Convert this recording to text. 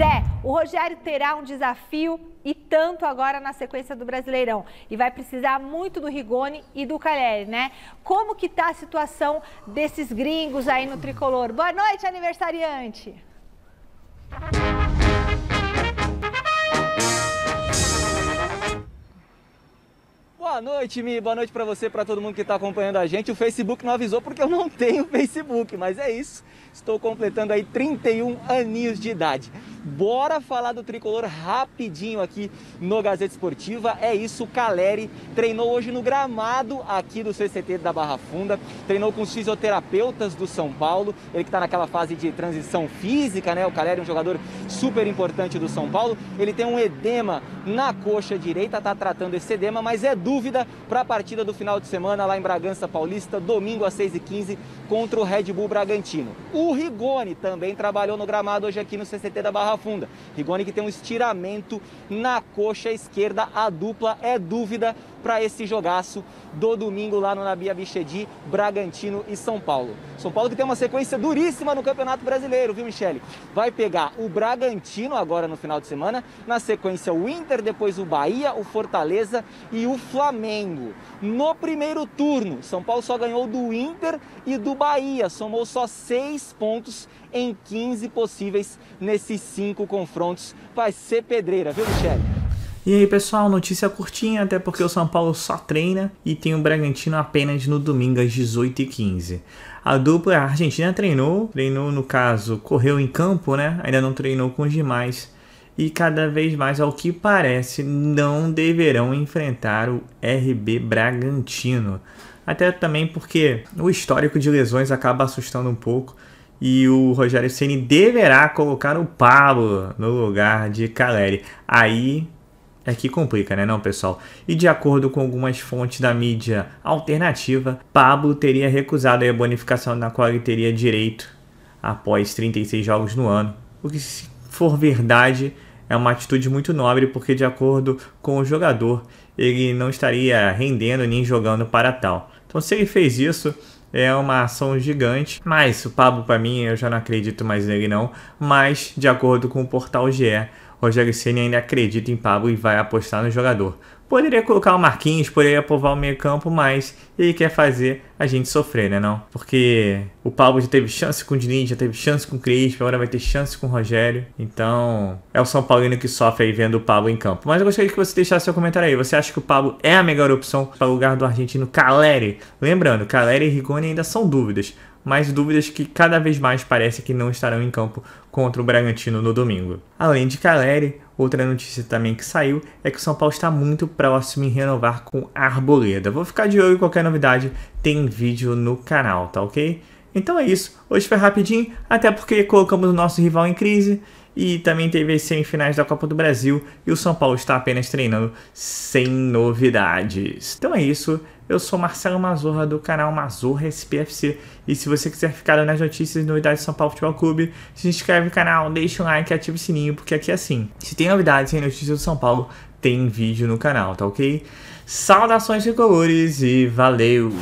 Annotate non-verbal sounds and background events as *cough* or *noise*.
Zé, o Rogério terá um desafio e tanto agora na sequência do Brasileirão. E vai precisar muito do Rigoni e do Caleri, né? Como que tá a situação desses gringos aí no tricolor? Boa noite, aniversariante! Boa noite, Mi. Boa noite para você, para todo mundo que está acompanhando a gente. O Facebook não avisou porque eu não *laughs* tenho Facebook, mas é isso. Estou completando aí 31 aninhos de idade. Bora falar do tricolor rapidinho aqui no Gazeta Esportiva. É isso, o Caleri treinou hoje no gramado aqui do CCT da Barra Funda. Treinou com os fisioterapeutas do São Paulo. Ele que está naquela fase de transição física, né? O Caleri é um jogador super importante do São Paulo. Ele tem um edema na coxa direita, está tratando esse edema, mas é dúvida para a partida do final de semana lá em Bragança Paulista, domingo às 6h15, contra o Red Bull Bragantino. O Rigoni também trabalhou no gramado hoje aqui no CCT da Barra Funda. Rigoni que tem um estiramento na coxa esquerda, a dupla é dúvida para esse jogaço do domingo lá no Nabia Bichedi, Bragantino e São Paulo. São Paulo que tem uma sequência duríssima no Campeonato Brasileiro, viu, Michele? Vai pegar o Bragantino agora no final de semana, na sequência o Inter, depois o Bahia, o Fortaleza e o Flamengo. Flamengo. No primeiro turno, São Paulo só ganhou do Inter e do Bahia, somou só seis pontos em 15 possíveis nesses cinco confrontos. Vai ser pedreira, viu, Michele? E aí pessoal, notícia curtinha, até porque o São Paulo só treina e tem o Bragantino apenas no domingo às 18h15. A dupla argentina treinou, treinou no caso, correu em campo, né? Ainda não treinou com os demais e cada vez mais, ao que parece, não deverão enfrentar o RB Bragantino. Até também porque o histórico de lesões acaba assustando um pouco e o Rogério Ceni deverá colocar o Pablo no lugar de Caleri. Aí é que complica, né, não, pessoal? E de acordo com algumas fontes da mídia alternativa, Pablo teria recusado a bonificação na qual ele teria direito após 36 jogos no ano, o que for verdade, é uma atitude muito nobre, porque de acordo com o jogador, ele não estaria rendendo nem jogando para tal. Então, se ele fez isso, é uma ação gigante. Mas o Pablo, para mim, eu já não acredito mais nele não. Mas, de acordo com o portal GE, Rogério Ceni ainda acredita em Pablo e vai apostar no jogador. Poderia colocar o Marquinhos, poderia povoar o meio-campo, mas ele quer fazer a gente sofrer, né não? Porque o Pablo já teve chance com o Diniz, já teve chance com o Crispo, agora vai ter chance com o Rogério. Então, é o São Paulino que sofre aí vendo o Pablo em campo. Mas eu gostaria que você deixasse seu comentário aí. Você acha que o Pablo é a melhor opção para o lugar do argentino Caleri? Lembrando, Caleri e Rigon ainda são dúvidas, mas dúvidas que cada vez mais parece que não estarão em campo contra o Bragantino no domingo. Além de Caleri, outra notícia também que saiu é que o São Paulo está muito próximo em renovar com Arboleda. Vou ficar de olho em qualquer novidade, tem vídeo no canal, tá ok? Então é isso. Hoje foi rapidinho, até porque colocamos o nosso rival em crise e também teve as semifinais da Copa do Brasil e o São Paulo está apenas treinando sem novidades. Então é isso. Eu sou Marcelo Mazorra do canal Mazorra SPFC e se você quiser ficar nas notícias e novidades do São Paulo Futebol Clube, se inscreve no canal, deixa um like e ativa o sininho, porque aqui é assim. Se tem novidades e notícias do São Paulo, tem vídeo no canal, tá ok? Saudações de colores e valeu!